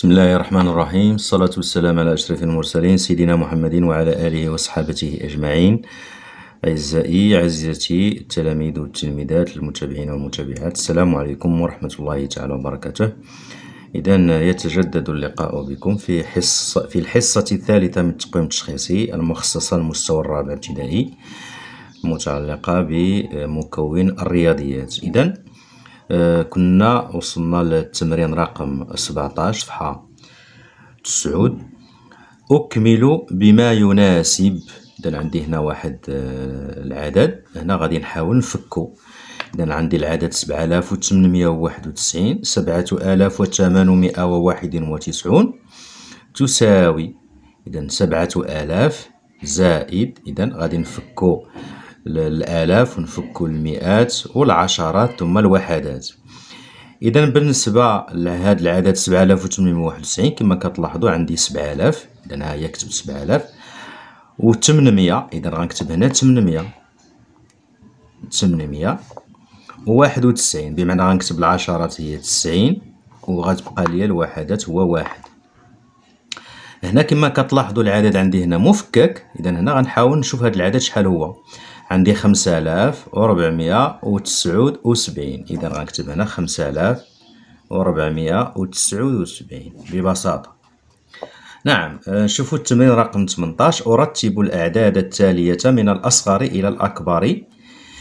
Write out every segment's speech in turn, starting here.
بسم الله الرحمن الرحيم الصلاة والسلام على أشرف المرسلين سيدنا محمد وعلى آله وصحابته أجمعين أعزائي عزيزتي التلاميذ والتلميذات المتابعين والمتابعات السلام عليكم ورحمة الله تعالى وبركاته إذا يتجدد اللقاء بكم في حص في الحصة الثالثة من التقويم التشخيصي المخصصة للمستوى الرابع ابتدائي متعلقة بمكون الرياضيات إذا آه، كنا وصلنا للتمرين رقم 17 صفحة 9 أكمل بما يناسب إذا عندي هنا واحد آه، العدد هنا غادي نحاول نفكو إذا عندي العدد 7891 7891 تساوي إذا 7000 زائد إذا غادي نفكو الآلاف ونفك المئات والعشرات ثم الوحدات إذا بالنسبة لهذا العدد 7891 كما كتلاحظوا عندي 7000 إذا ها هي كتبت 7000 و 800 إذا غنكتب هنا 800 800 و 91 بمعنى غنكتب العشرات هي 90 وغتبقى لي الوحدات هو واحد هنا كما كتلاحظوا العدد عندي هنا مفكك اذا هنا غنحاول نشوف هذا العدد شحال هو عندي خمسة آلاف وربعمية وتسعود وسبعين إذا غنكتب هنا خمسة آلاف وربعمية وتسعود وسبعين ببساطة نعم آه، شوفوا التمرين رقم 18 أرتب الأعداد التالية من الأصغر إلى الأكبر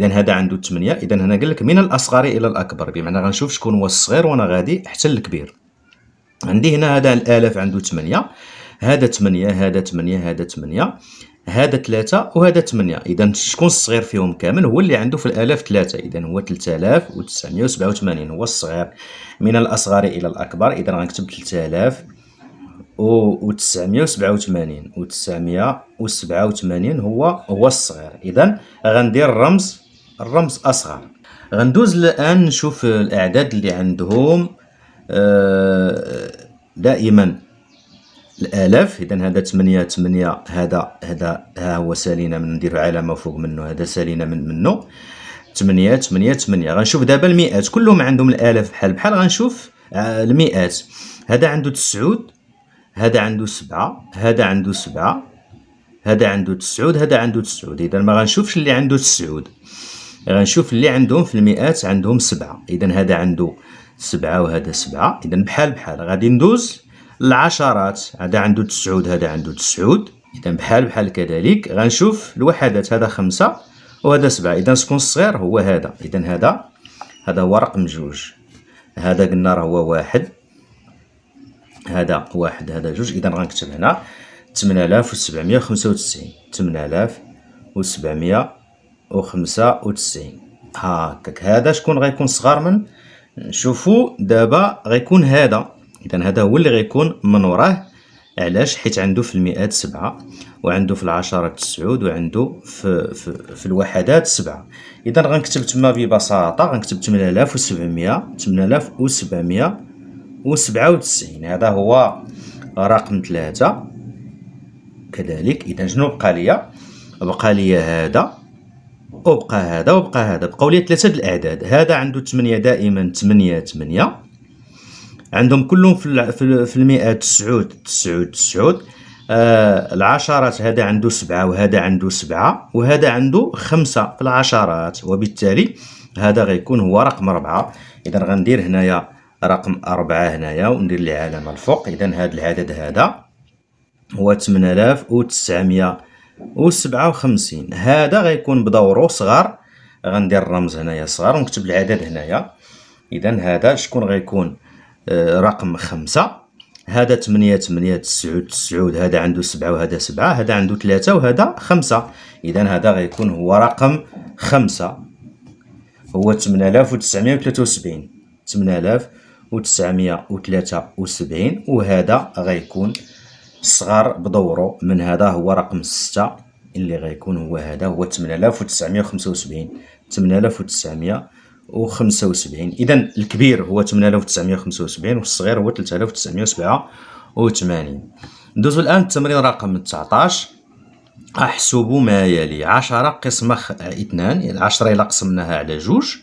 اذا هذا عنده 8 اذا هنا قال لك من الاصغر الى الاكبر بمعنى غنشوف شكون هو الصغير وانا غادي حتى الكبير عندي هنا هذا الالاف عنده 8 هذا 8 هذا 8 هذا 8 هذا 3 وهذا 8 اذا شكون الصغير فيهم كامل هو اللي عنده في الالاف 3 اذا هو 3987 هو الصغير من الاصغر الى الاكبر اذا غنكتب 3000 و 987 و 987 هو هو الصغير اذا غندير الرمز الرمز اصغر غندوز الان نشوف الاعداد اللي عندهم آه، دائما الالاف اذا هذا 8 8 هذا هذا ها هو سالينا من نديرو علامه فوق منه هذا سالينا من منه 8 8 8 غنشوف دابا المئات كلهم عندهم الالاف بحال بحال غنشوف آه، المئات هذا عنده 9 هذا عنده 7 هذا عنده 7 هذا عنده 9 هذا عنده 9 اذا ما غنشوفش اللي عنده 9 غنشوف اللي عندهم في المئات عندهم سبعة إذا هذا عنده سبعة وهذا سبعة إذا بحال بحال غادي ندوز العشرات هذا عنده تسعود هذا عنده تسعود إذا بحال بحال كذلك غنشوف الوحدات هذا خمسة وهذا سبعة إذا سكون الصغير هو هذا إذا هذا هذا هو رقم جوج هذا قلنا راه هو واحد هذا واحد هذا جوج إذا غنكتب هنا 8795 وسبعمية وخمسة وتسعين هاكاك هذا شكون غيكون صغار من نشوفو دابا غيكون هذا اذا هذا هو اللي غيكون من وراه علاش حيت عنده في المئات سبعة وعنده في العشرة تسعود وعنده في, في, في الوحدات سبعة اذا غنكتب تما ببساطه غنكتب 8700 تسعين هذا هو رقم ثلاثة كذلك اذا شنو بقى ليا بقى ليا هذا وبقى هذا وبقى هذا بقاو لي ثلاثه د الاعداد هذا عنده 8 دائما 8 8 عندهم كلهم في في المئات 9 9 9 العشرات هذا عنده 7 وهذا عنده 7 وهذا عنده 5 في العشرات وبالتالي هذا غيكون هو رقم 4 إذا غندير هنايا رقم 4 هنايا وندير العلامة الفوق إذا هذا العدد هذا هو 8900 وسبعة وخمسين هدا غيكون بدورو صغار غندير الرمز هنايا صغار ونكتب العدد هنايا اذا هدا شكون غيكون آه رقم خمسة هدا تمنية تمنية تسعود تسعود هدا عندو سبعة و هدا سبعة هدا عندو تلاتة و هدا خمسة إذا هدا غيكون هو رقم خمسة هو تمنالاف وتسعمية وثلاثة وسبعين تمنالاف وتسعمية سبعين و هدا غيكون الصغار بدورو من هذا هو رقم ستة اللي غيكون هو هذا هو 8975 8975 اذا الكبير هو 8975 والصغير هو 3987 ندوزو الان التمرين رقم 19 احسب ما يلي 10 قسمة 2 10 يعني الا قسمناها على جوج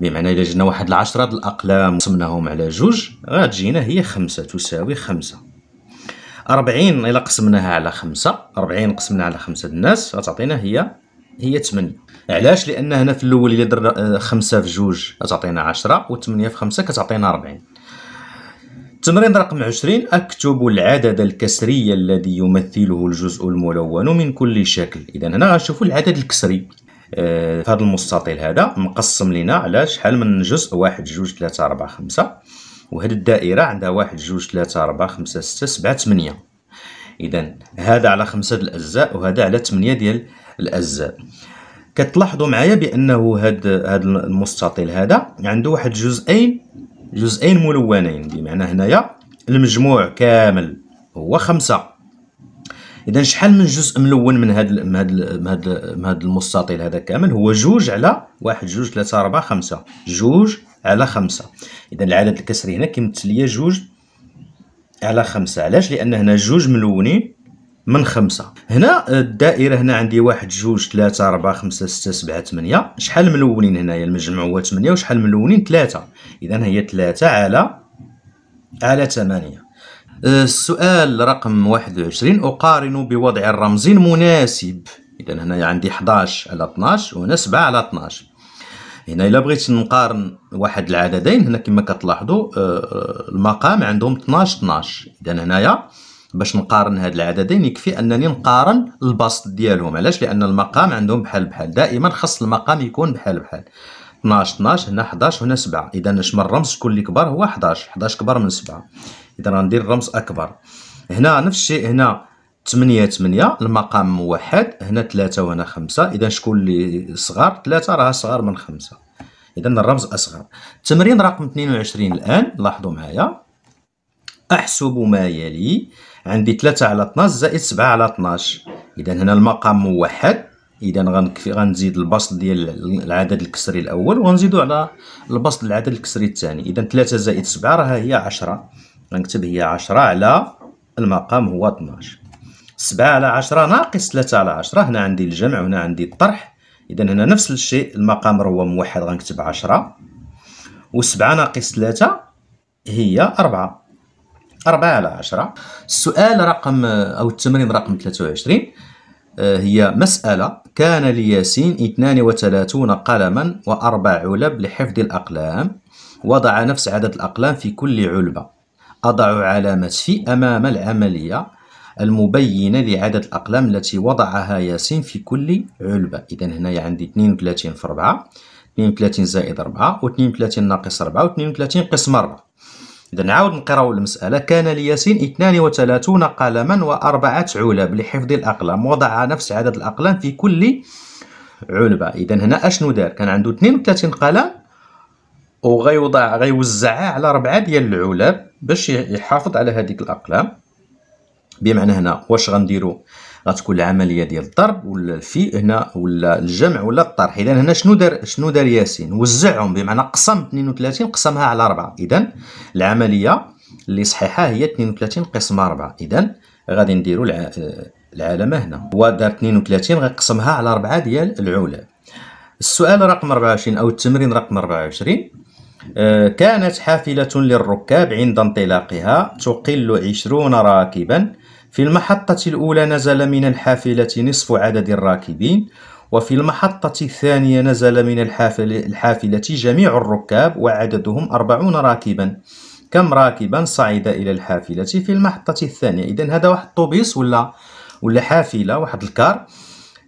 بمعنى الا جبنا واحد العشرة د الاقلام قسمناهم على جوج غتجينا هي خمسة تساوي خمسة 40 إلا قسمناها على 5 40 قسمناها على 5 الناس غتعطينا هي هي 8 علاش لان هنا في الاول الا درنا 5 آه، في 2 غتعطينا 10 و8 في 5 كتعطينا 40 التمرين رقم 20 اكتب العدد الكسري الذي يمثله الجزء الملون من كل شكل اذا هنا غنشوفوا العدد الكسري آه، في هذا المستطيل هذا مقسم لنا على شحال من جزء 1 2 3 4 5 وهاد الدائره عندها واحد جوج ثلاثة أربعة خمسة ستة سبعة ثمانية اذا هذا على خمسة الاجزاء وهذا على ثمانية ديال الاجزاء كتلاحظوا معايا بانه هاد هاد المستطيل هذا عنده واحد جزئين جزئين ملونين بمعنى هنايا المجموع كامل هو خمسة اذا شحال من جزء ملون من هذا من هذا من هذا من هذا المستطيل هذا كامل هو جوج على واحد جوج ثلاثة أربعة خمسة جوج على خمسة اذا العدد الكسري هنا كيمثل ليا جوج على خمسة علاش لان هنا جوج ملونين من خمسة هنا الدائرة هنا عندي واحد جوج ثلاثة أربعة خمسة ستة سبعة ثمانية شحال ملونين هنايا المجمع هو ثمانية وشحال ملونين ثلاثة إذا هي ثلاثة على على ثمانية آه، السؤال رقم 21 أقارن بوضع الرمز المناسب إذا هنا عندي 11 على 12 وهنا 7 على 12 هنا إلا بغيت نقارن واحد العددين هنا كما كتلاحظوا آه، آه، المقام عندهم 12 12 إذا هنايا باش نقارن هاد العددين يكفي انني نقارن البسط ديالهم علاش لان المقام عندهم بحال بحال دائما خص المقام يكون بحال بحال 12 12 هنا 11 هنا 7 اذا نجم الرمز شكون اللي كبر هو 11 11 كبر من 7 اذا غندير الرمز اكبر هنا نفس الشيء هنا 8 8 المقام موحد هنا 3 وهنا 5 اذا شكون اللي صغار 3 راه صغار من 5 اذا الرمز اصغر التمرين رقم 22 الان لاحظوا معايا احسب ما يلي عندي 3 على 12 زائد 7 على 12 اذا هنا المقام موحد اذا غنكفي غنزيد البسط ديال العدد الكسري الاول وغنزيدو على البسط العدد الكسري الثاني اذا 3 زائد 7 راه هي 10 غنكتب هي 10 على المقام هو 12 7 على 10 ناقص 3 على 10 هنا عندي الجمع هنا عندي الطرح اذا هنا نفس الشيء المقام هو موحد غنكتب 10 و7 ناقص 3 هي 4 4 على 10 السؤال رقم او التمرين رقم 23 آه، هي مسألة كان لياسين 32 قلما وأربع علب لحفظ الأقلام وضع نفس عدد الأقلام في كل علبة أضع علامة في أمام العملية المبينة لعدد الأقلام التي وضعها ياسين في كل علبة إذا هنا يعني عندي 32 في 4 32 زائد 4 و32 ناقص 4 و32 قسم 4 إذا نعاود نقراو المسألة كان لياسين 32 قلما وأربعة علب لحفظ الأقلام وضع نفس عدد الأقلام في كل علبة إذا هنا أشنو دار كان عنده 32 قلم وغيوضع غيوزعها على ربعة ديال العلب باش يحافظ على هذيك الأقلام بمعنى هنا واش غنديرو غتكون العمليه ديال الضرب ولا الفي هنا ولا الجمع ولا الطرح اذا هنا شنو دار شنو دار ياسين وزعهم بمعنى قسم 32 قسمها على 4 اذا العمليه اللي صحيحه هي 32 قسم 4 اذا غادي نديروا العلامه هنا هو دار 32 غنقسمها على 4 ديال العولى السؤال رقم 24 او التمرين رقم 24 آه، كانت حافلة للركاب عند انطلاقها تقل 20 راكبا في المحطة الأولى نزل من الحافلة نصف عدد الراكبين وفي المحطة الثانية نزل من الحافلة جميع الركاب وعددهم أربعون راكبا كم راكبا صعد إلى الحافلة في المحطة الثانية إذا هذا واحد طوبيس ولا ولا حافلة واحد الكار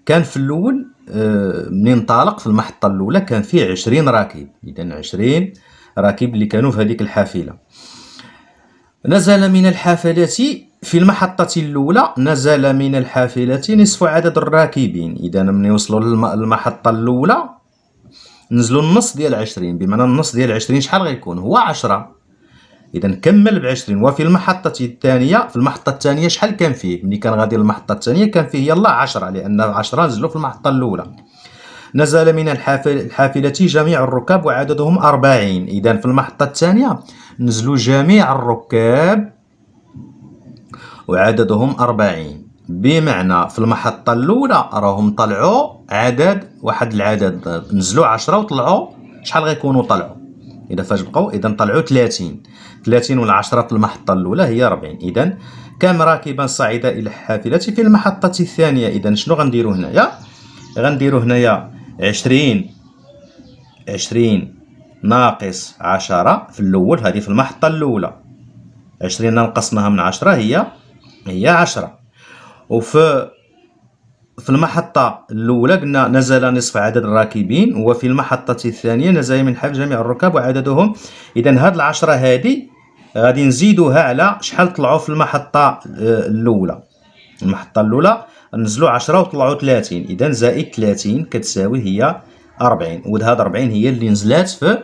كان في الأول آه، من انطلق في المحطة الأولى كان فيه عشرين راكب إذا عشرين راكب اللي كانوا في هذه الحافلة نزل من الحافلة في المحطة الأولى نزل من الحافلة نصف عدد الراكبين إذا من يوصلوا للمحطة الأولى نزلوا النص ديال عشرين بمعنى النص ديال عشرين شحال غيكون هو عشرة إذا كمل بعشرين وفي المحطة الثانية في المحطة الثانية شحال كان فيه ملي كان غادي للمحطة الثانية كان فيه يلا عشرة لأن عشرة نزلوا في المحطة الأولى نزل من الحافل الحافلة جميع الركاب وعددهم أربعين إذا في المحطة الثانية نزلوا جميع الركاب وعددهم أربعين بمعنى في المحطة الأولى راهم طلعوا عدد واحد العدد نزلوا عشرة وطلعوا شحال غيكونوا طلعوا إذا فاش بقوا إذا طلعوا ثلاثين ثلاثين ولا في المحطة الأولى هي أربعين إذا كم راكبا صعد إلى الحافلة في المحطة الثانية إذا شنو غنديروا هنايا غنديروا هنايا عشرين عشرين ناقص عشرة في الأول هذه في المحطة الأولى عشرين ناقصناها من عشرة هي هي عشرة وفي في المحطة الأولى قلنا نزل نصف عدد الراكبين وفي المحطة الثانية نزل من حيث جميع الركاب وعددهم إذا هاد العشرة هادي غادي نزيدوها على شحال طلعوا في المحطة آه، الأولى المحطة الأولى نزلوا عشرة وطلعوا ثلاثين إذا زائد ثلاثين كتساوي هي أربعين وهاد أربعين هي اللي نزلات في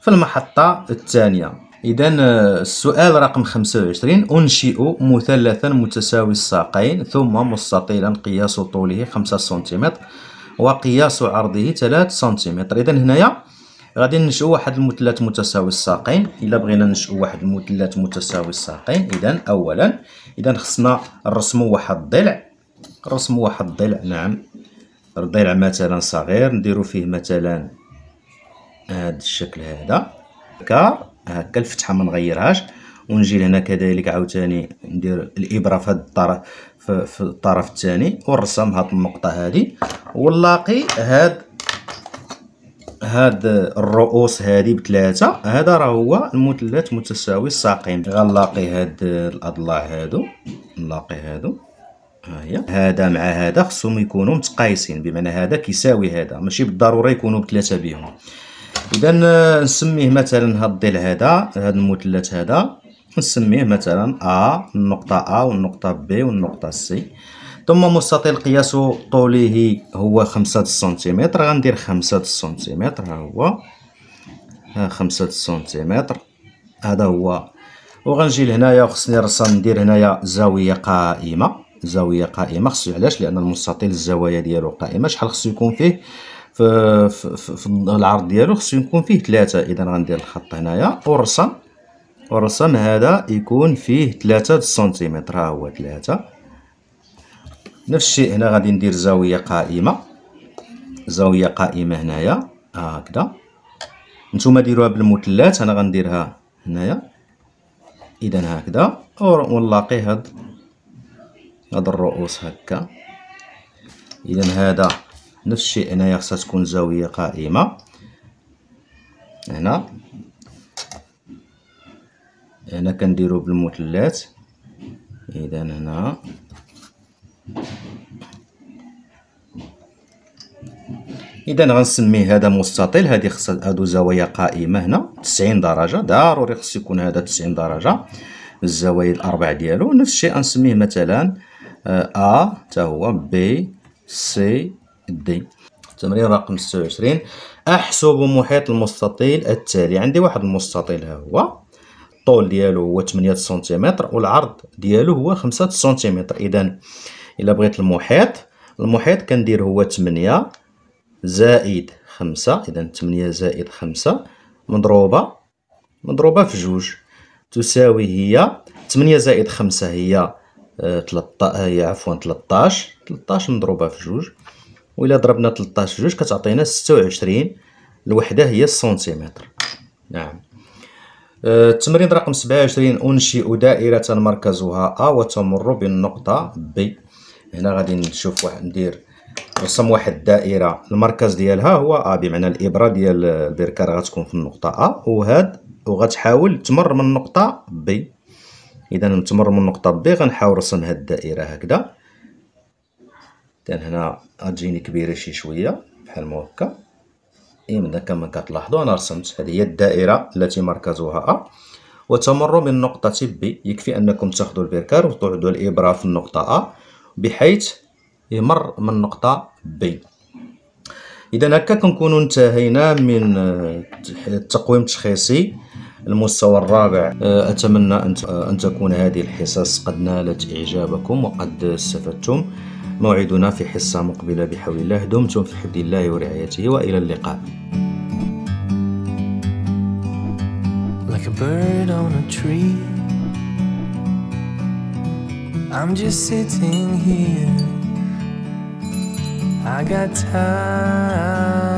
في المحطة الثانية إذا آه، السؤال رقم 25 أنشئ مثلثا متساوي الساقين ثم مستطيلا قياس طوله 5 سنتيمتر وقياس عرضه 3 سنتيمتر إذا هنايا غادي ننشئ واحد المثلث متساوي الساقين الا بغينا ننشئ واحد المثلث متساوي الساقين اذا اولا اذا خصنا نرسموا واحد الضلع نرسموا واحد الضلع نعم ضلع مثلا صغير نديرو فيه مثلا هذا الشكل هذا كار هكا الفتحه ما نغيرهاش ونجي لهنا كذلك عاوتاني ندير الابره في هذا الطرف في الطرف الثاني ونرسم هاد النقطه هذه ونلاقي هاد هاد الرؤوس هادي بثلاثه هذا راه هو المثلث متساوي الساقين غنلاقي هاد الاضلاع هادو نلاقي هادو ها هي هذا مع هذا خصهم يكونوا متقايسين بمعنى هذا كيساوي هذا ماشي بالضروره يكونوا بثلاثه بيهم اذا آه، نسميه مثلا هاد الضلع هذا هاد المثلث هذا نسميه مثلا ا النقطه ا والنقطه بي والنقطه سي ثم مستطيل قياس طوله هو خمسة سنتيمتر غندير خمسة سنتيمتر ها هو ها خمسة سنتيمتر هذا هو وغنجي لهنايا وخصني رسم ندير هنايا زاويه قائمه زاويه قائمه خصو علاش لان المستطيل الزوايا ديالو قائمه شحال خصو يكون فيه في, في, في العرض ديالو خصو يكون فيه ثلاثة اذا غندير الخط هنايا ورسم ورسم هذا يكون فيه ثلاثة سنتيمتر ها هو ثلاثة نفس الشيء هنا غادي ندير زاوية قائمة زاوية قائمة هنايا هكذا نتوما ديروها بالمثلث انا غنديرها هنايا اذا هكذا ونلاقي هاد هاد الرؤوس هكا اذا هذا نفس الشيء هنايا خصها تكون زاويه قائمه هنا هنا كنديرو بالمثلث اذا هنا اذا غنسمي هذا مستطيل هذه خص هادو زوايا قائمه هنا 90 درجه ضروري خص يكون هذا 90 درجه الزوايا الاربع ديالو نفس الشيء غنسميه مثلا ا آه حتى هو بي سي الدين التمرين رقم 26 احسب محيط المستطيل التالي عندي واحد المستطيل ها هو الطول ديالو هو 8 سنتيمتر والعرض ديالو هو 5 سنتيمتر اذا الا بغيت المحيط المحيط كندير هو 8 زائد 5 اذا 8 زائد 5 مضروبه مضروبه في جوج تساوي هي 8 زائد 5 هي 13 آه، هي عفوا 13 13 مضروبه في جوج وإلا ضربنا 13 جوج كتعطينا 26 الوحدة هي السنتيمتر نعم آه، التمرين رقم 27 أنشئ دائرة مركزها أ وتمر بالنقطة ب هنا غادي نشوف واحد ندير نرسم واحد الدائرة المركز ديالها هو أ بمعنى الإبرة ديال البركة راه غتكون في النقطة أ وهاد وغتحاول تمر من النقطة ب إذا تمر من النقطة ب غنحاول نرسم هاد الدائرة هكذا حتى هنا غتجيني كبيره شي شويه بحال ما هكا يمنا كما كتلاحظوا انا رسمت هذه هي الدائره التي مركزها ا وتمر من نقطه بي يكفي انكم تاخذوا البركار وتعدوا الابره في النقطه ا بحيث يمر من نقطه بي اذا هكا كنكونوا انتهينا من التقويم التشخيصي المستوى الرابع اتمنى ان تكون هذه الحصص قد نالت اعجابكم وقد استفدتم موعدنا في حصة مقبلة بحول الله دمتم في حفظ الله ورعايته وإلى اللقاء bird on a tree I'm just sitting here I got time